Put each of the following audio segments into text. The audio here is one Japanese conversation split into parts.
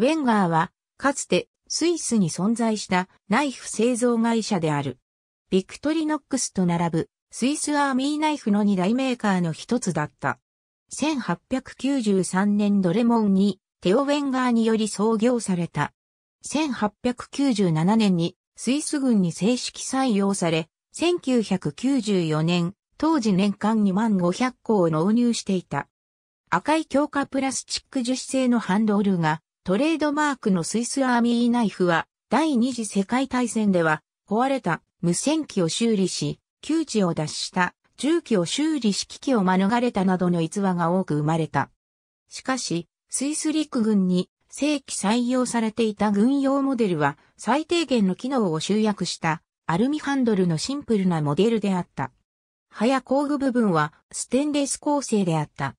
ウェンガーは、かつてスイスに存在したナイフ製造会社である。ビクトリノックスと並ぶスイスアーミーナイフの2大メーカーの一つだった。1893年ドレモンにテオ・ウェンガーにより創業された。1897年にスイス軍に正式採用され、1994年、当時年間2万500個を納入していた。赤い強化プラスチック樹脂製のハンドルがトレードマークのスイスアーミーナイフは、第二次世界大戦では、壊れた無線機を修理し、窮地を脱した重機を修理し危機を免れたなどの逸話が多く生まれた。しかし、スイス陸軍に正規採用されていた軍用モデルは最低限の機能を集約したアルミハンドルのシンプルなモデルであった。葉や工具部分はステンレス構成であった。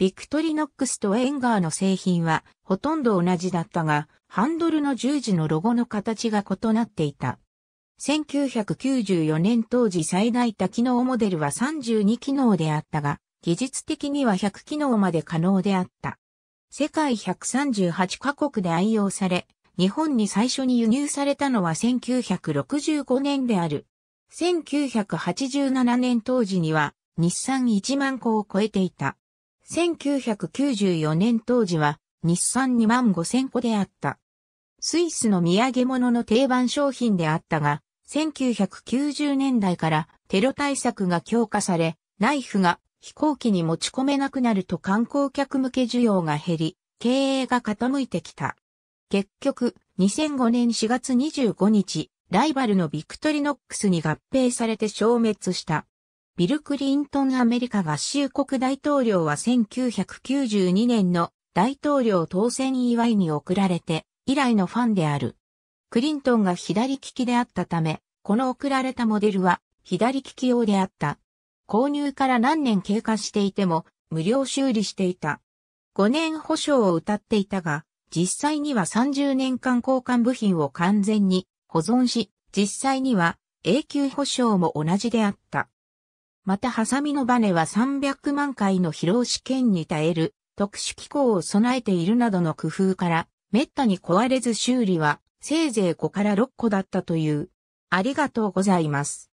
ビクトリノックスとエンガーの製品はほとんど同じだったが、ハンドルの十字のロゴの形が異なっていた。1994年当時最大多機能モデルは32機能であったが、技術的には100機能まで可能であった。世界138カ国で愛用され、日本に最初に輸入されたのは1965年である。1987年当時には日産1万個を超えていた。1994年当時は日産2万5000個であった。スイスの土産物の定番商品であったが、1990年代からテロ対策が強化され、ナイフが飛行機に持ち込めなくなると観光客向け需要が減り、経営が傾いてきた。結局、2005年4月25日、ライバルのビクトリノックスに合併されて消滅した。ビル・クリントンアメリカ合衆国大統領は1992年の大統領当選祝いに贈られて以来のファンである。クリントンが左利きであったため、この贈られたモデルは左利き用であった。購入から何年経過していても無料修理していた。5年保証を謳っていたが、実際には30年間交換部品を完全に保存し、実際には永久保証も同じであった。またハサミのバネは300万回の疲労試験に耐える特殊機構を備えているなどの工夫から、滅多に壊れず修理はせいぜい5から6個だったという。ありがとうございます。